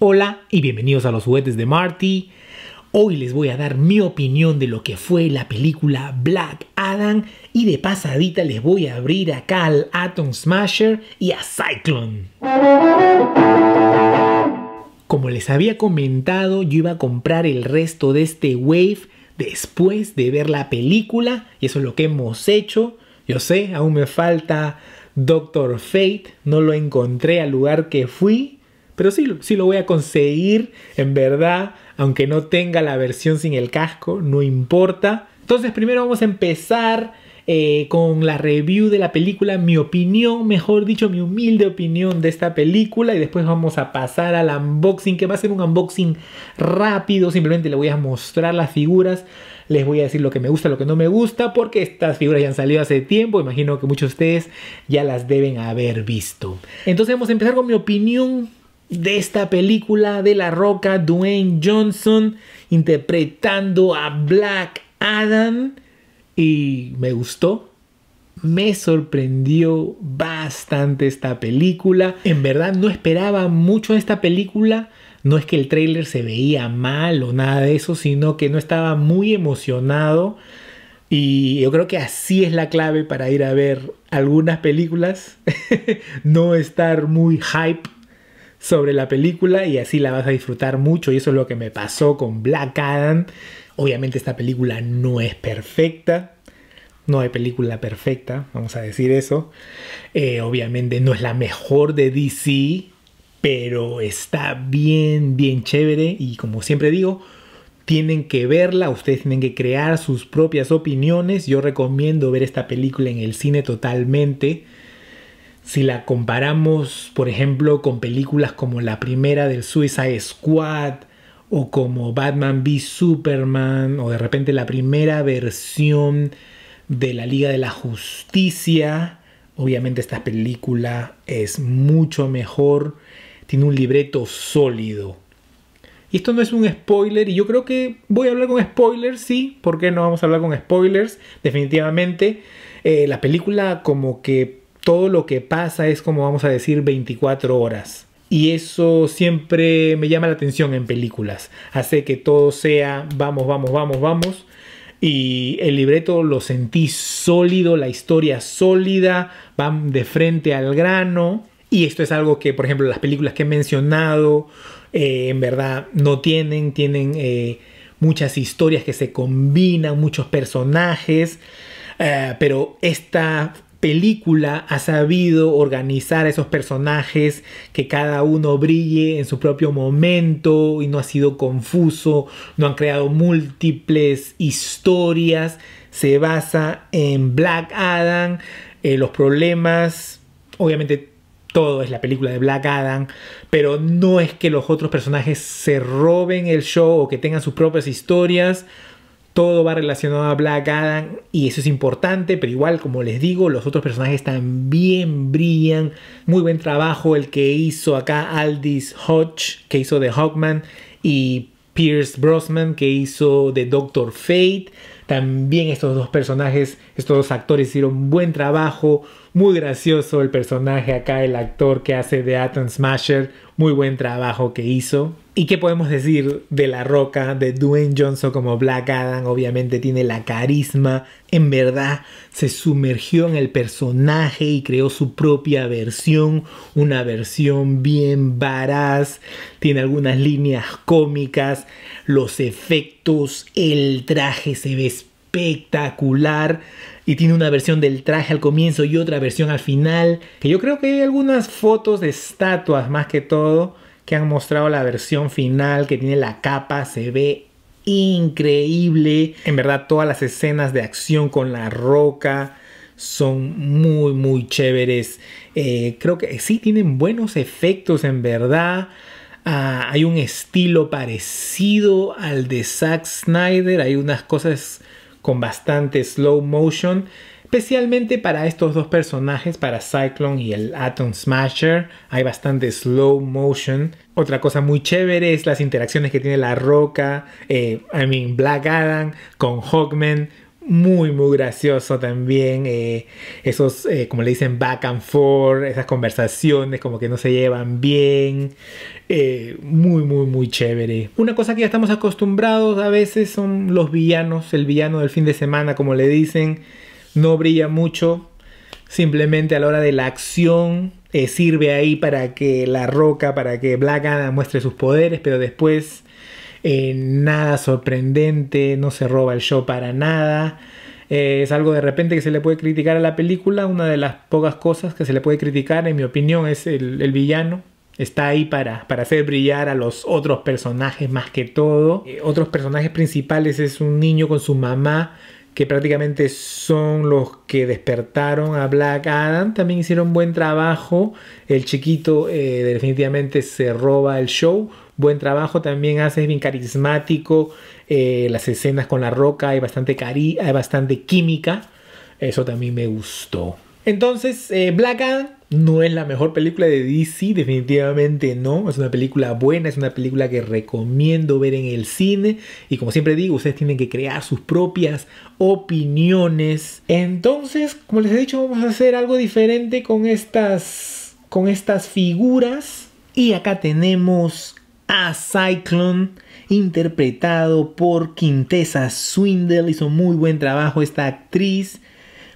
Hola y bienvenidos a los juguetes de Marty. Hoy les voy a dar mi opinión de lo que fue la película Black Adam y de pasadita les voy a abrir acá al Atom Smasher y a Cyclone. Como les había comentado, yo iba a comprar el resto de este Wave después de ver la película y eso es lo que hemos hecho. Yo sé, aún me falta Doctor Fate, no lo encontré al lugar que fui, pero sí, sí lo voy a conseguir, en verdad, aunque no tenga la versión sin el casco, no importa. Entonces primero vamos a empezar eh, con la review de la película, mi opinión, mejor dicho, mi humilde opinión de esta película y después vamos a pasar al unboxing, que va a ser un unboxing rápido, simplemente le voy a mostrar las figuras, les voy a decir lo que me gusta, lo que no me gusta, porque estas figuras ya han salido hace tiempo, imagino que muchos de ustedes ya las deben haber visto. Entonces vamos a empezar con mi opinión de esta película de La Roca, Dwayne Johnson, interpretando a Black Adam. Y me gustó. Me sorprendió bastante esta película. En verdad no esperaba mucho esta película. No es que el trailer se veía mal o nada de eso, sino que no estaba muy emocionado. Y yo creo que así es la clave para ir a ver algunas películas. no estar muy hype sobre la película y así la vas a disfrutar mucho. Y eso es lo que me pasó con Black Adam. Obviamente esta película no es perfecta. No hay película perfecta, vamos a decir eso. Eh, obviamente no es la mejor de DC, pero está bien, bien chévere. Y como siempre digo, tienen que verla, ustedes tienen que crear sus propias opiniones. Yo recomiendo ver esta película en el cine totalmente si la comparamos, por ejemplo, con películas como la primera del Suicide Squad o como Batman v Superman o de repente la primera versión de la Liga de la Justicia, obviamente esta película es mucho mejor, tiene un libreto sólido. Y esto no es un spoiler y yo creo que voy a hablar con spoilers, sí, ¿por qué no vamos a hablar con spoilers? Definitivamente, eh, la película como que todo lo que pasa es como vamos a decir 24 horas. Y eso siempre me llama la atención en películas. Hace que todo sea vamos, vamos, vamos, vamos. Y el libreto lo sentí sólido, la historia sólida, van de frente al grano. Y esto es algo que, por ejemplo, las películas que he mencionado, eh, en verdad, no tienen. Tienen eh, muchas historias que se combinan, muchos personajes. Eh, pero esta película ha sabido organizar a esos personajes, que cada uno brille en su propio momento y no ha sido confuso, no han creado múltiples historias, se basa en Black Adam, eh, los problemas, obviamente todo es la película de Black Adam, pero no es que los otros personajes se roben el show o que tengan sus propias historias, todo va relacionado a Black Adam y eso es importante, pero igual, como les digo, los otros personajes también brillan. Muy buen trabajo el que hizo acá Aldis Hodge, que hizo de Hawkman, y Pierce Brosman que hizo de Doctor Fate. También estos dos personajes, estos dos actores hicieron buen trabajo. Muy gracioso el personaje acá, el actor que hace de Atom Smasher. Muy buen trabajo que hizo. ¿Y qué podemos decir de La Roca, de Dwayne Johnson como Black Adam? Obviamente tiene la carisma, en verdad se sumergió en el personaje y creó su propia versión, una versión bien varaz, tiene algunas líneas cómicas, los efectos, el traje se ve espectacular y tiene una versión del traje al comienzo y otra versión al final, que yo creo que hay algunas fotos de estatuas más que todo que han mostrado la versión final que tiene la capa, se ve increíble. En verdad, todas las escenas de acción con la roca son muy, muy chéveres. Eh, creo que sí tienen buenos efectos, en verdad. Ah, hay un estilo parecido al de Zack Snyder. Hay unas cosas con bastante slow motion Especialmente para estos dos personajes, para Cyclone y el Atom Smasher, hay bastante slow motion. Otra cosa muy chévere es las interacciones que tiene La Roca, eh, I mean Black Adam con Hawkman. Muy, muy gracioso también. Eh, esos, eh, como le dicen, back and forth, esas conversaciones como que no se llevan bien. muy, muy, muy chévere. Una cosa que ya estamos acostumbrados a veces son los villanos, el villano del fin de semana, como le dicen no brilla mucho, simplemente a la hora de la acción eh, sirve ahí para que la roca, para que Black Adam muestre sus poderes, pero después eh, nada sorprendente, no se roba el show para nada. Eh, es algo de repente que se le puede criticar a la película. Una de las pocas cosas que se le puede criticar, en mi opinión, es el, villano. Está ahí para, para, hacer brillar a los otros personajes más que todo. otros personajes principales es un niño con su mamá que prácticamente son los que despertaron a Black Adam, también hicieron buen trabajo. El chiquito eh, definitivamente se roba el show. Buen trabajo también hace, bien carismático. Eh, las escenas con la roca hay bastante, hay bastante química. Eso también me gustó. Entonces, eh, Black Adam no es la mejor película de DC, definitivamente no. Es una película buena, es una película que recomiendo ver en el cine. Y como siempre digo, ustedes tienen que crear sus propias opiniones. Entonces, como les he dicho, vamos a hacer algo diferente con estas, con estas figuras. Y acá tenemos a Cyclone, interpretado por Quintessa Swindle. Hizo muy buen trabajo esta actriz,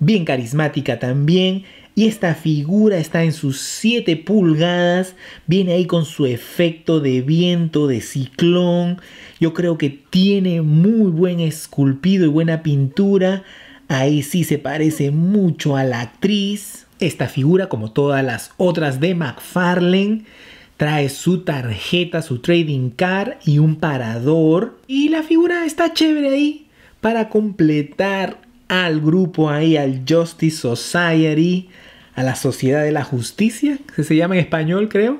bien carismática también. Y esta figura está en sus 7 pulgadas, viene ahí con su efecto de viento, de ciclón. Yo creo que tiene muy buen esculpido y buena pintura. Ahí sí se parece mucho a la actriz. Esta figura, como todas las otras de McFarlane, trae su tarjeta, su trading card y un parador. Y la figura está chévere ahí para completar al grupo ahí, al Justice Society a la Sociedad de la Justicia, que se llama en español, creo.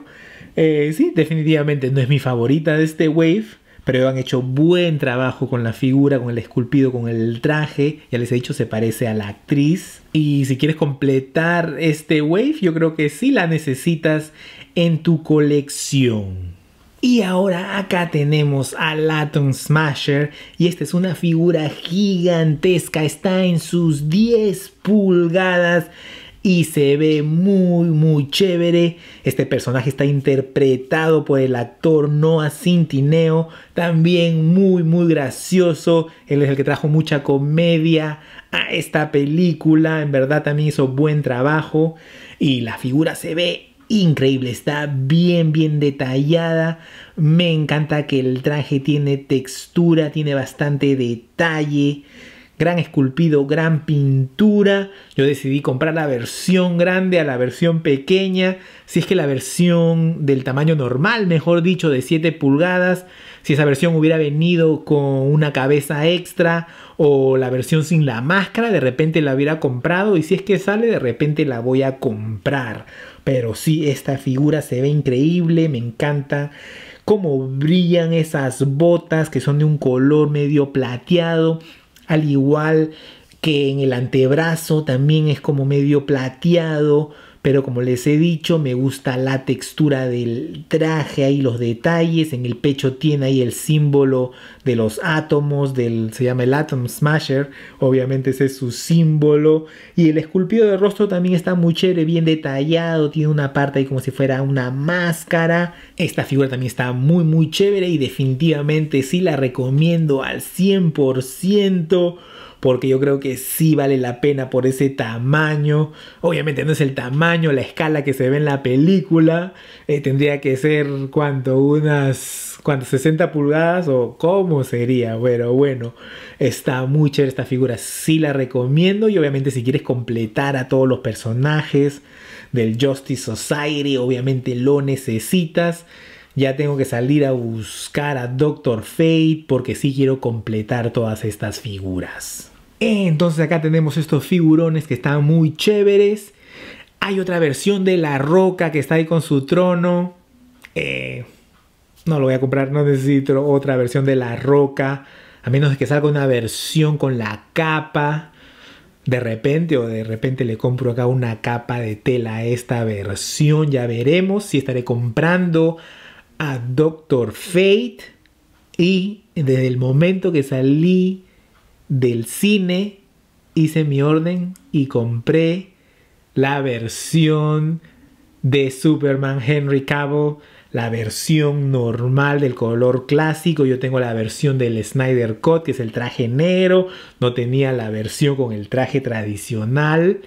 Eh, sí, definitivamente no es mi favorita de este Wave, pero han hecho buen trabajo con la figura, con el esculpido, con el traje. Ya les he dicho, se parece a la actriz. Y si quieres completar este Wave, yo creo que sí la necesitas en tu colección. Y ahora acá tenemos a Latin Smasher y esta es una figura gigantesca, está en sus 10 pulgadas y se ve muy muy chévere. Este personaje está interpretado por el actor Noah Cintineo. también muy muy gracioso. Él es el que trajo mucha comedia a esta película, en verdad también hizo buen trabajo y la figura se ve increíble, está bien, bien detallada. Me encanta que el traje tiene textura, tiene bastante detalle gran esculpido, gran pintura. Yo decidí comprar la versión grande a la versión pequeña, si es que la versión del tamaño normal, mejor dicho, de 7 pulgadas, si esa versión hubiera venido con una cabeza extra o la versión sin la máscara, de repente la hubiera comprado y si es que sale, de repente la voy a comprar. Pero sí, esta figura se ve increíble, me encanta cómo brillan esas botas que son de un color medio plateado al igual que en el antebrazo también es como medio plateado, pero como les he dicho, me gusta la textura del traje, ahí los detalles, en el pecho tiene ahí el símbolo de los átomos, del, se llama el Atom Smasher, obviamente ese es su símbolo, y el esculpido de rostro también está muy chévere, bien detallado, tiene una parte ahí como si fuera una máscara, esta figura también está muy muy chévere y definitivamente sí la recomiendo al 100%, porque yo creo que sí vale la pena por ese tamaño. Obviamente no es el tamaño, la escala que se ve en la película. Eh, tendría que ser, ¿cuánto? Unas, ¿cuánto? 60 pulgadas o cómo sería. Pero bueno, está muy chévere esta figura. Sí la recomiendo y obviamente si quieres completar a todos los personajes del Justice Society, obviamente lo necesitas ya tengo que salir a buscar a Doctor Fate porque sí quiero completar todas estas figuras. Entonces acá tenemos estos figurones que están muy chéveres. Hay otra versión de la roca que está ahí con su trono. Eh, no lo voy a comprar, no necesito otra versión de la roca. A menos que salga una versión con la capa. De repente o de repente le compro acá una capa de tela a esta versión. Ya veremos si estaré comprando a Doctor Fate. Y desde el momento que salí del cine hice mi orden y compré la versión de Superman Henry Cavill, la versión normal del color clásico. Yo tengo la versión del Snyder Cut, que es el traje negro. No tenía la versión con el traje tradicional.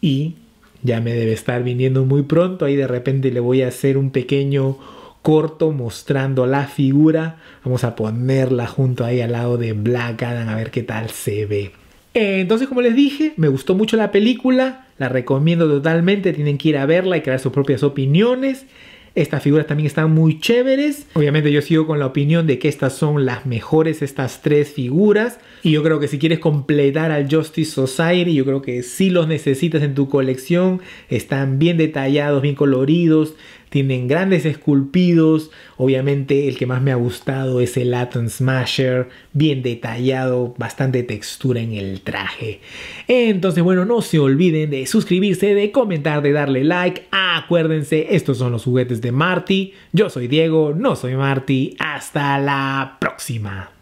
Y ya me debe estar viniendo muy pronto. Ahí de repente le voy a hacer un pequeño corto mostrando la figura. Vamos a ponerla junto ahí al lado de Black Adam a ver qué tal se ve. Eh, entonces, como les dije, me gustó mucho la película, la recomiendo totalmente, tienen que ir a verla y crear sus propias opiniones. Estas figuras también están muy chéveres. Obviamente yo sigo con la opinión de que estas son las mejores, estas tres figuras. Y yo creo que si quieres completar al Justice Society, yo creo que si los necesitas en tu colección. Están bien detallados, bien coloridos. Tienen grandes esculpidos. Obviamente el que más me ha gustado es el Atom Smasher. Bien detallado, bastante textura en el traje. Entonces, bueno, no se olviden de suscribirse, de comentar, de darle like. Acuérdense, estos son los juguetes de Marty. Yo soy Diego, no soy Marty. Hasta la próxima.